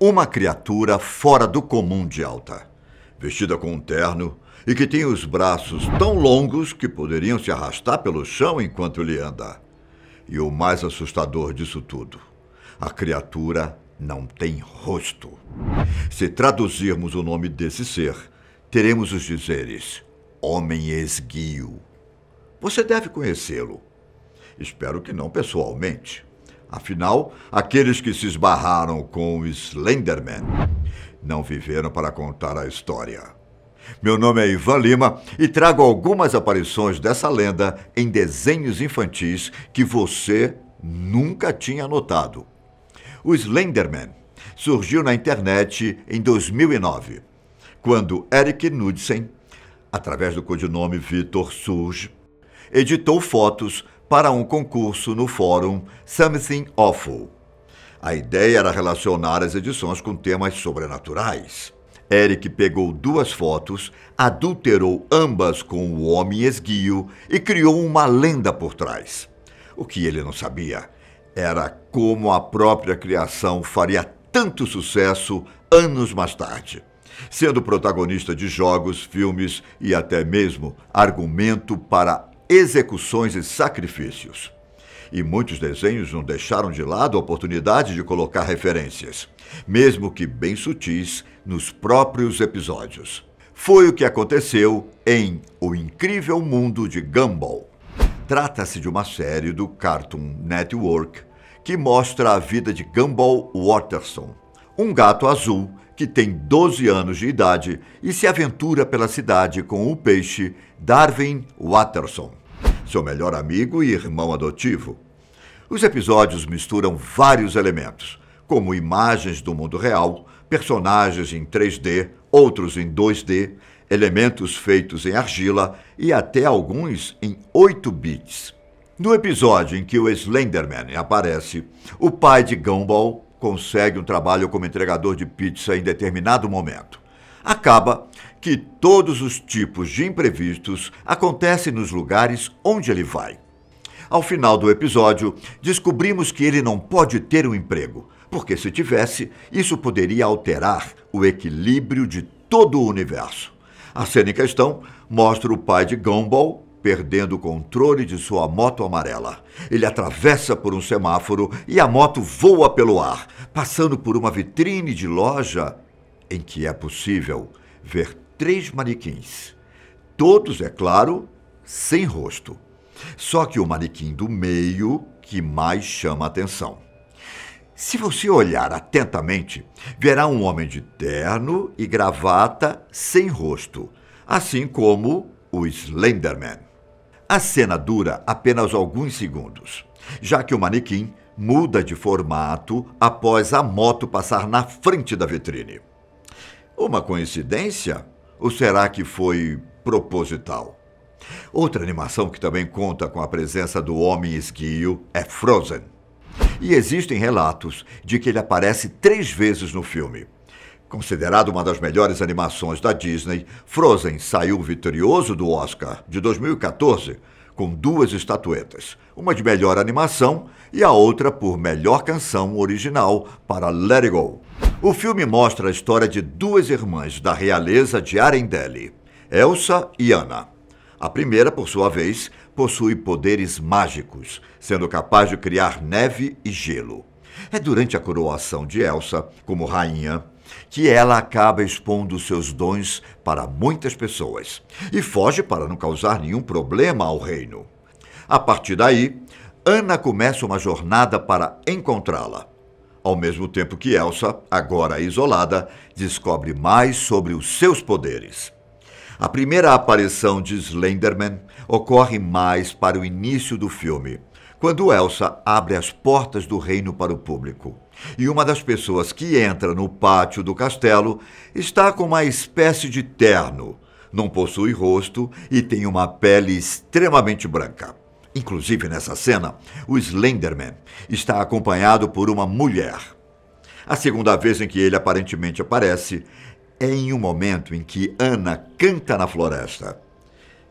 Uma criatura fora do comum de alta, vestida com um terno e que tem os braços tão longos que poderiam se arrastar pelo chão enquanto ele anda. E o mais assustador disso tudo, a criatura não tem rosto. Se traduzirmos o nome desse ser, teremos os dizeres Homem Esguio. Você deve conhecê-lo. Espero que não pessoalmente. Afinal, aqueles que se esbarraram com o Slenderman não viveram para contar a história. Meu nome é Ivan Lima e trago algumas aparições dessa lenda em desenhos infantis que você nunca tinha notado. O Slenderman surgiu na internet em 2009, quando Eric Knudsen, através do codinome Vitor Surge, editou fotos para um concurso no fórum Something Awful. A ideia era relacionar as edições com temas sobrenaturais. Eric pegou duas fotos, adulterou ambas com o homem esguio e criou uma lenda por trás. O que ele não sabia era como a própria criação faria tanto sucesso anos mais tarde, sendo protagonista de jogos, filmes e até mesmo argumento para execuções e sacrifícios. E muitos desenhos não deixaram de lado a oportunidade de colocar referências, mesmo que bem sutis, nos próprios episódios. Foi o que aconteceu em O Incrível Mundo de Gumball. Trata-se de uma série do Cartoon Network que mostra a vida de Gumball Watterson, um gato azul que tem 12 anos de idade e se aventura pela cidade com o peixe Darwin Watterson, seu melhor amigo e irmão adotivo. Os episódios misturam vários elementos, como imagens do mundo real, personagens em 3D, outros em 2D, elementos feitos em argila e até alguns em 8 bits. No episódio em que o Slenderman aparece, o pai de Gumball, consegue um trabalho como entregador de pizza em determinado momento. Acaba que todos os tipos de imprevistos acontecem nos lugares onde ele vai. Ao final do episódio, descobrimos que ele não pode ter um emprego, porque se tivesse, isso poderia alterar o equilíbrio de todo o universo. A cena em questão mostra o pai de Gumball Perdendo o controle de sua moto amarela, ele atravessa por um semáforo e a moto voa pelo ar, passando por uma vitrine de loja em que é possível ver três manequins. Todos, é claro, sem rosto. Só que o manequim do meio que mais chama a atenção. Se você olhar atentamente, verá um homem de terno e gravata sem rosto, assim como o Slenderman. A cena dura apenas alguns segundos, já que o manequim muda de formato após a moto passar na frente da vitrine. Uma coincidência? Ou será que foi proposital? Outra animação que também conta com a presença do homem esguio é Frozen. E existem relatos de que ele aparece três vezes no filme. Considerado uma das melhores animações da Disney, Frozen saiu vitorioso do Oscar de 2014 com duas estatuetas, uma de melhor animação e a outra por melhor canção original para Let It Go. O filme mostra a história de duas irmãs da realeza de Arendelle, Elsa e Anna. A primeira, por sua vez, possui poderes mágicos, sendo capaz de criar neve e gelo. É durante a coroação de Elsa como rainha que ela acaba expondo seus dons para muitas pessoas e foge para não causar nenhum problema ao reino. A partir daí, Ana começa uma jornada para encontrá-la. Ao mesmo tempo que Elsa, agora isolada, descobre mais sobre os seus poderes. A primeira aparição de Slenderman ocorre mais para o início do filme, quando Elsa abre as portas do reino para o público. E uma das pessoas que entra no pátio do castelo está com uma espécie de terno, não possui rosto e tem uma pele extremamente branca. Inclusive nessa cena, o Slenderman está acompanhado por uma mulher. A segunda vez em que ele aparentemente aparece é em um momento em que Ana canta na floresta.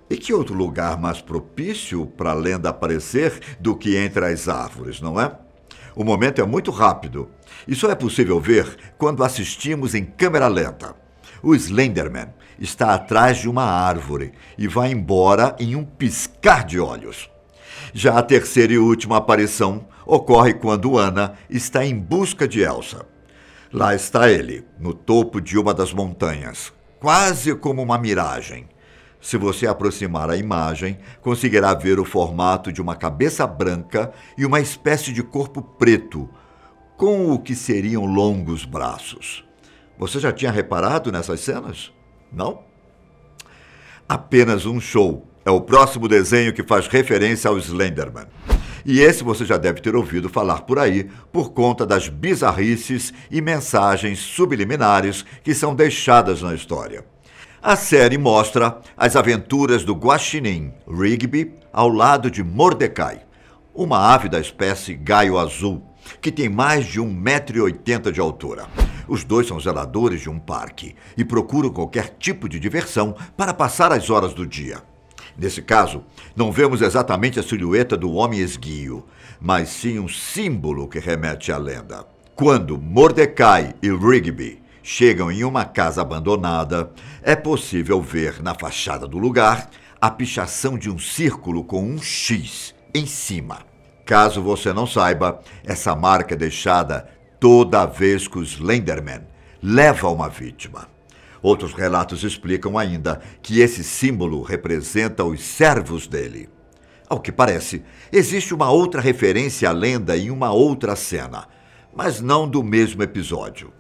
E que outro lugar mais propício para a lenda aparecer do que entre as árvores, não é? O momento é muito rápido e só é possível ver quando assistimos em câmera lenta. O Slenderman está atrás de uma árvore e vai embora em um piscar de olhos. Já a terceira e última aparição ocorre quando Ana está em busca de Elsa. Lá está ele, no topo de uma das montanhas, quase como uma miragem. Se você aproximar a imagem, conseguirá ver o formato de uma cabeça branca e uma espécie de corpo preto, com o que seriam longos braços. Você já tinha reparado nessas cenas? Não? Apenas um show é o próximo desenho que faz referência ao Slenderman. E esse você já deve ter ouvido falar por aí por conta das bizarrices e mensagens subliminares que são deixadas na história. A série mostra as aventuras do guaxinim Rigby ao lado de Mordecai, uma ave da espécie gaio azul, que tem mais de 1,80m de altura. Os dois são zeladores de um parque e procuram qualquer tipo de diversão para passar as horas do dia. Nesse caso, não vemos exatamente a silhueta do homem esguio, mas sim um símbolo que remete à lenda. Quando Mordecai e Rigby chegam em uma casa abandonada, é possível ver na fachada do lugar a pichação de um círculo com um X em cima. Caso você não saiba, essa marca é deixada toda vez que o Slenderman leva uma vítima. Outros relatos explicam ainda que esse símbolo representa os servos dele. Ao que parece, existe uma outra referência à lenda em uma outra cena, mas não do mesmo episódio.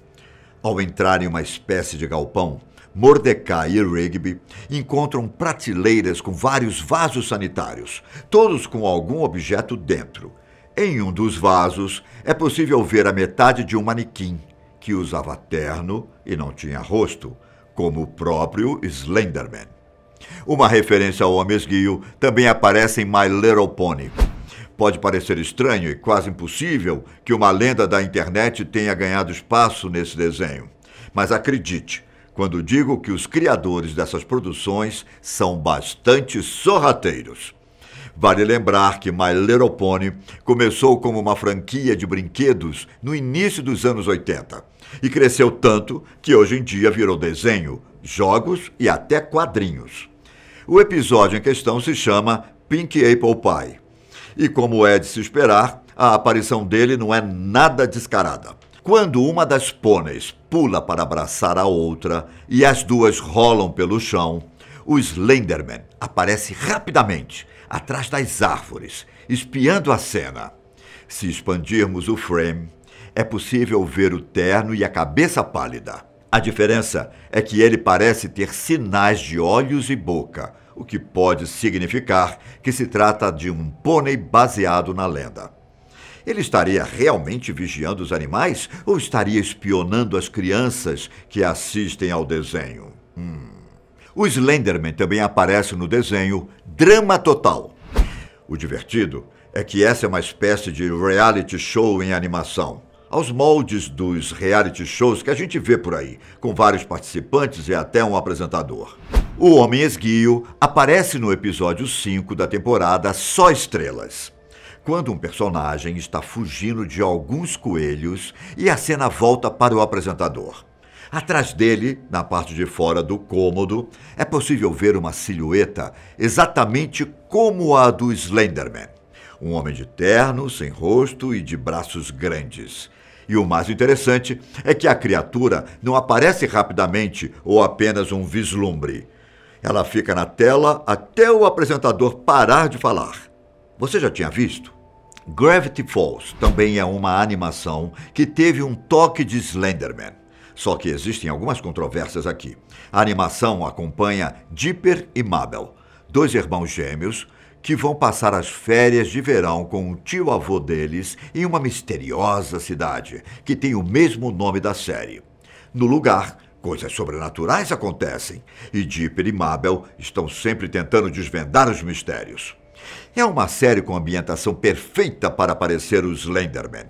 Ao entrar em uma espécie de galpão, Mordecai e Rigby encontram prateleiras com vários vasos sanitários, todos com algum objeto dentro. Em um dos vasos é possível ver a metade de um manequim, que usava terno e não tinha rosto, como o próprio Slenderman. Uma referência ao homem esguio também aparece em My Little Pony. Pode parecer estranho e quase impossível que uma lenda da internet tenha ganhado espaço nesse desenho. Mas acredite, quando digo que os criadores dessas produções são bastante sorrateiros. Vale lembrar que My Little Pony começou como uma franquia de brinquedos no início dos anos 80 e cresceu tanto que hoje em dia virou desenho, jogos e até quadrinhos. O episódio em questão se chama Pink Apple Pie e, como é de se esperar, a aparição dele não é nada descarada. Quando uma das pôneis pula para abraçar a outra e as duas rolam pelo chão, o Slenderman aparece rapidamente atrás das árvores, espiando a cena. Se expandirmos o frame, é possível ver o terno e a cabeça pálida. A diferença é que ele parece ter sinais de olhos e boca, o que pode significar que se trata de um pônei baseado na lenda. Ele estaria realmente vigiando os animais ou estaria espionando as crianças que assistem ao desenho? Hum. O Slenderman também aparece no desenho Drama Total. O divertido é que essa é uma espécie de reality show em animação aos moldes dos reality shows que a gente vê por aí, com vários participantes e até um apresentador. O Homem Esguio aparece no episódio 5 da temporada Só Estrelas. Quando um personagem está fugindo de alguns coelhos e a cena volta para o apresentador. Atrás dele, na parte de fora do cômodo, é possível ver uma silhueta exatamente como a do Slenderman. Um homem de terno, sem rosto e de braços grandes. E o mais interessante é que a criatura não aparece rapidamente ou apenas um vislumbre. Ela fica na tela até o apresentador parar de falar. Você já tinha visto? Gravity Falls também é uma animação que teve um toque de Slenderman. Só que existem algumas controvérsias aqui. A animação acompanha Dipper e Mabel, dois irmãos gêmeos que vão passar as férias de verão com o tio-avô deles em uma misteriosa cidade que tem o mesmo nome da série. No lugar, coisas sobrenaturais acontecem e Dipper e Mabel estão sempre tentando desvendar os mistérios. É uma série com ambientação perfeita para aparecer os Slenderman.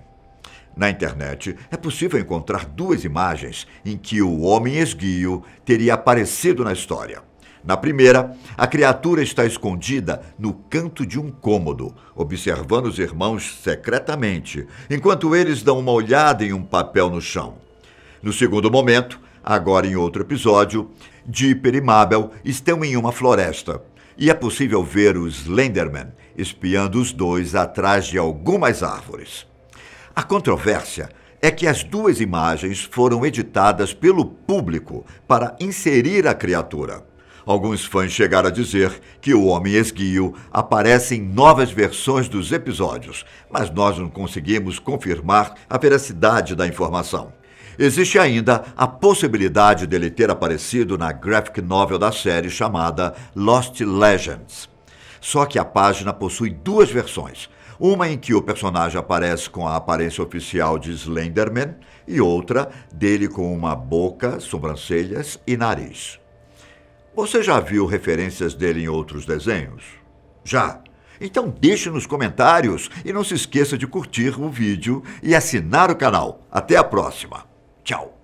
Na internet é possível encontrar duas imagens em que o homem esguio teria aparecido na história. Na primeira, a criatura está escondida no canto de um cômodo, observando os irmãos secretamente, enquanto eles dão uma olhada em um papel no chão. No segundo momento, agora em outro episódio, Dipper e Mabel estão em uma floresta e é possível ver os Slenderman espiando os dois atrás de algumas árvores. A controvérsia é que as duas imagens foram editadas pelo público para inserir a criatura. Alguns fãs chegaram a dizer que o Homem Esguio aparece em novas versões dos episódios, mas nós não conseguimos confirmar a veracidade da informação. Existe ainda a possibilidade dele ter aparecido na graphic novel da série chamada Lost Legends. Só que a página possui duas versões: uma em que o personagem aparece com a aparência oficial de Slenderman e outra dele com uma boca, sobrancelhas e nariz. Você já viu referências dele em outros desenhos? Já! Então deixe nos comentários e não se esqueça de curtir o vídeo e assinar o canal. Até a próxima. Tchau!